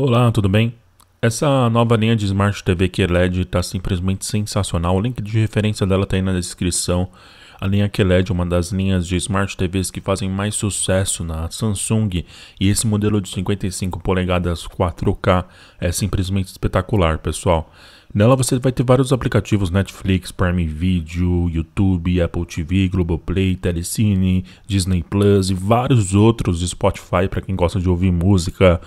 Olá, tudo bem? Essa nova linha de Smart TV QLED é está simplesmente sensacional. O link de referência dela está aí na descrição. A linha QLED é uma das linhas de Smart TVs que fazem mais sucesso na Samsung e esse modelo de 55 polegadas 4K é simplesmente espetacular, pessoal. Nela você vai ter vários aplicativos Netflix, Prime Video, YouTube, Apple TV, Globoplay, Telecine, Disney Plus e vários outros, Spotify para quem gosta de ouvir música,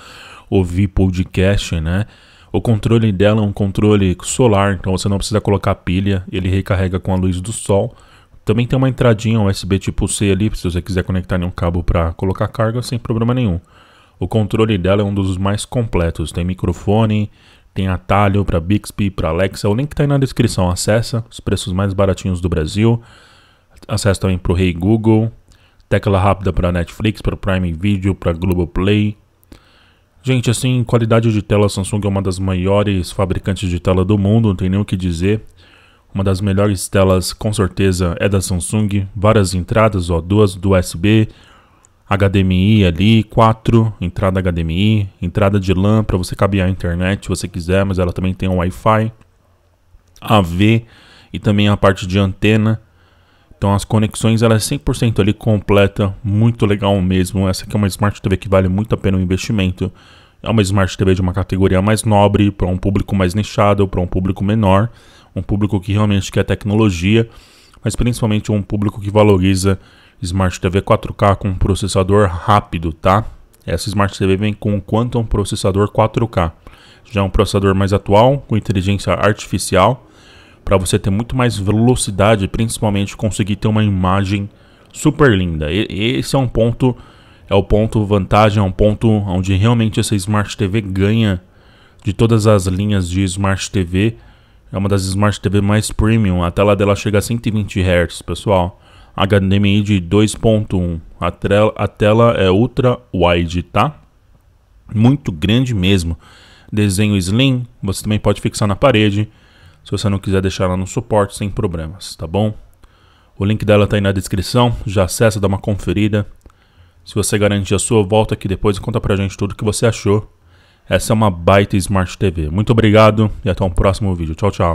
ouvir podcast, né? O controle dela é um controle solar, então você não precisa colocar pilha, ele recarrega com a luz do sol. Também tem uma entradinha USB tipo C ali, se você quiser conectar nenhum cabo para colocar carga, sem problema nenhum. O controle dela é um dos mais completos, tem microfone, tem atalho para Bixby, para Alexa, o link está aí na descrição, acessa, os preços mais baratinhos do Brasil. Acessa também para o Rei hey Google, tecla rápida para Netflix, para Prime Video, para Globoplay. Gente, assim, qualidade de tela, Samsung é uma das maiores fabricantes de tela do mundo, não tem nem o que dizer. Uma das melhores telas, com certeza, é da Samsung. Várias entradas, ó, duas do USB, HDMI ali, quatro, entrada HDMI, entrada de LAN para você cabear a internet se você quiser, mas ela também tem um Wi-Fi, AV e também a parte de antena. Então as conexões ela é 100% ali completa, muito legal mesmo. Essa aqui é uma Smart TV que vale muito a pena o investimento. É uma Smart TV de uma categoria mais nobre, para um público mais nichado, para um público menor um público que realmente quer tecnologia, mas principalmente um público que valoriza Smart TV 4K com processador rápido, tá? Essa Smart TV vem com o Quantum processador 4K. Já é um processador mais atual, com inteligência artificial, para você ter muito mais velocidade, principalmente conseguir ter uma imagem super linda. E, esse é um ponto, é o ponto vantagem, é um ponto onde realmente essa Smart TV ganha de todas as linhas de Smart TV é uma das Smart TV mais premium, a tela dela chega a 120 Hz, pessoal. HDMI de 2.1, a, a tela é ultra wide, tá? Muito grande mesmo. Desenho slim, você também pode fixar na parede, se você não quiser deixar ela no suporte sem problemas, tá bom? O link dela tá aí na descrição, já acessa, dá uma conferida. Se você garantir a sua, volta aqui depois e conta pra gente tudo o que você achou. Essa é uma baita Smart TV. Muito obrigado e até um próximo vídeo. Tchau, tchau.